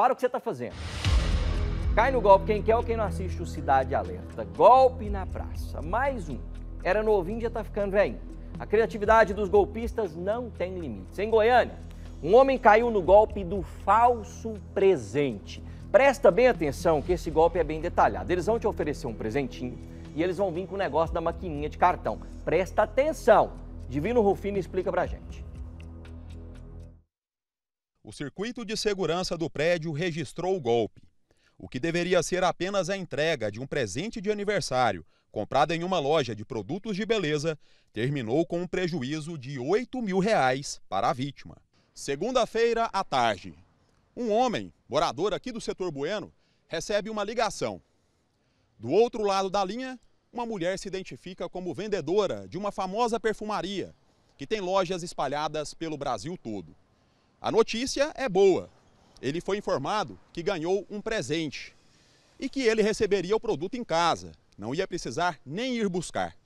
para o que você está fazendo. Cai no golpe quem quer ou quem não assiste o Cidade Alerta. Golpe na praça. Mais um. Era novinho, já tá ficando velho. A criatividade dos golpistas não tem limites. Em Goiânia, um homem caiu no golpe do falso presente. Presta bem atenção que esse golpe é bem detalhado. Eles vão te oferecer um presentinho e eles vão vir com o negócio da maquininha de cartão. Presta atenção. Divino Rufino explica pra gente. O circuito de segurança do prédio registrou o golpe. O que deveria ser apenas a entrega de um presente de aniversário, comprado em uma loja de produtos de beleza, terminou com um prejuízo de 8 mil reais para a vítima. Segunda-feira à tarde, um homem, morador aqui do setor Bueno, recebe uma ligação. Do outro lado da linha, uma mulher se identifica como vendedora de uma famosa perfumaria, que tem lojas espalhadas pelo Brasil todo. A notícia é boa. Ele foi informado que ganhou um presente e que ele receberia o produto em casa, não ia precisar nem ir buscar.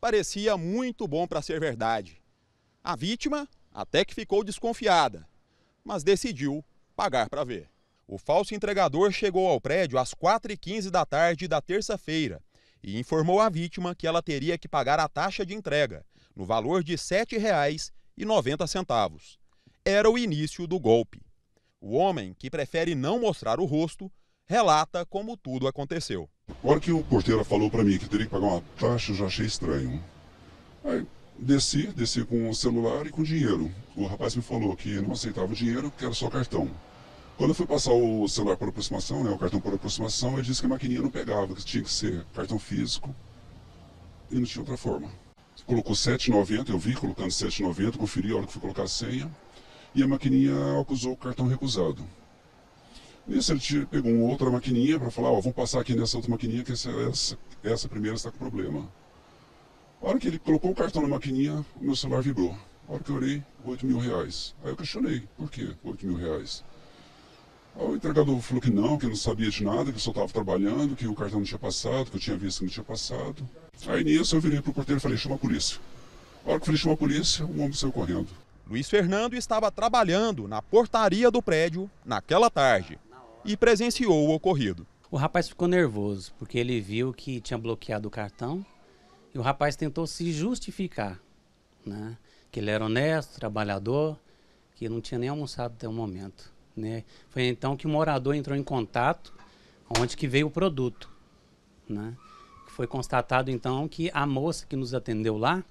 Parecia muito bom para ser verdade. A vítima até que ficou desconfiada, mas decidiu pagar para ver. O falso entregador chegou ao prédio às 4h15 da tarde da terça-feira e informou a vítima que ela teria que pagar a taxa de entrega, no valor de R$ 7,90 era o início do golpe. O homem, que prefere não mostrar o rosto, relata como tudo aconteceu. A hora que o porteiro falou para mim que teria que pagar uma taxa, eu já achei estranho. Aí desci, desci com o celular e com dinheiro. O rapaz me falou que não aceitava dinheiro, que era só cartão. Quando eu fui passar o celular por aproximação, né, o cartão por aproximação, ele disse que a maquininha não pegava, que tinha que ser cartão físico e não tinha outra forma. Colocou 7,90, eu vi colocando 7,90, conferi a hora que fui colocar a senha e a maquininha acusou o cartão recusado. Nisso ele pegou uma outra maquininha para falar, ó, vamos passar aqui nessa outra maquininha que essa, essa, essa primeira está com problema. A hora que ele colocou o cartão na maquininha, o meu celular vibrou. A hora que eu olhei, 8 mil reais. Aí eu questionei, por que 8 mil reais? Aí o entregador falou que não, que não sabia de nada, que eu só estava trabalhando, que o cartão não tinha passado, que eu tinha visto que não tinha passado. Aí nisso eu virei pro porteiro e falei, chama a polícia. A hora que eu falei, chama a polícia, um homem saiu correndo. Luiz Fernando estava trabalhando na portaria do prédio naquela tarde e presenciou o ocorrido. O rapaz ficou nervoso porque ele viu que tinha bloqueado o cartão e o rapaz tentou se justificar, né? Que ele era honesto, trabalhador, que não tinha nem almoçado até o momento, né? Foi então que o morador entrou em contato, onde que veio o produto, né? Foi constatado então que a moça que nos atendeu lá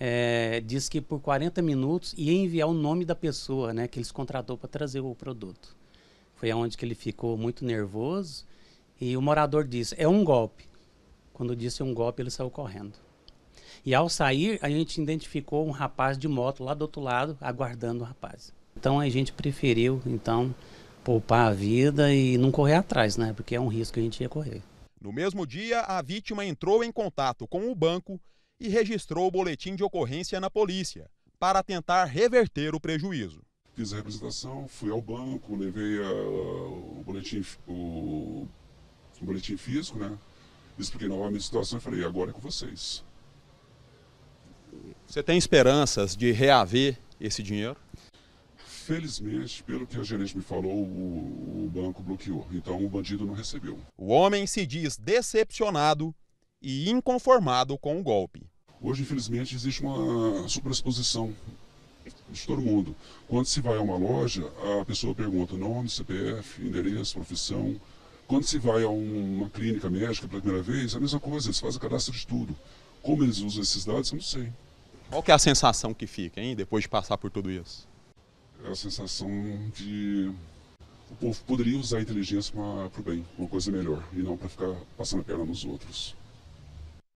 é, diz que por 40 minutos ia enviar o nome da pessoa né, que eles contratou para trazer o produto. Foi aonde que ele ficou muito nervoso e o morador disse, é um golpe. Quando disse um golpe, ele saiu correndo. E ao sair, a gente identificou um rapaz de moto lá do outro lado, aguardando o rapaz. Então a gente preferiu, então, poupar a vida e não correr atrás, né? Porque é um risco que a gente ia correr. No mesmo dia, a vítima entrou em contato com o banco e registrou o boletim de ocorrência na polícia para tentar reverter o prejuízo. Fiz a representação, fui ao banco, levei a, ah, o, boletim, o, o boletim físico, né? Expliquei novamente a situação e falei, agora é com vocês. Você tem esperanças de reaver esse dinheiro? Felizmente, pelo que a gerente me falou, o, o banco bloqueou. Então o bandido não recebeu. O homem se diz decepcionado e inconformado com o golpe. Hoje, infelizmente, existe uma superexposição de todo mundo. Quando se vai a uma loja, a pessoa pergunta nome, CPF, endereço, profissão. Quando se vai a uma clínica médica pela primeira vez, é a mesma coisa, eles fazem cadastro de tudo. Como eles usam esses dados, eu não sei. Qual que é a sensação que fica, hein, depois de passar por tudo isso? É a sensação de o povo poderia usar a inteligência para o bem, uma coisa melhor, e não para ficar passando a perna nos outros.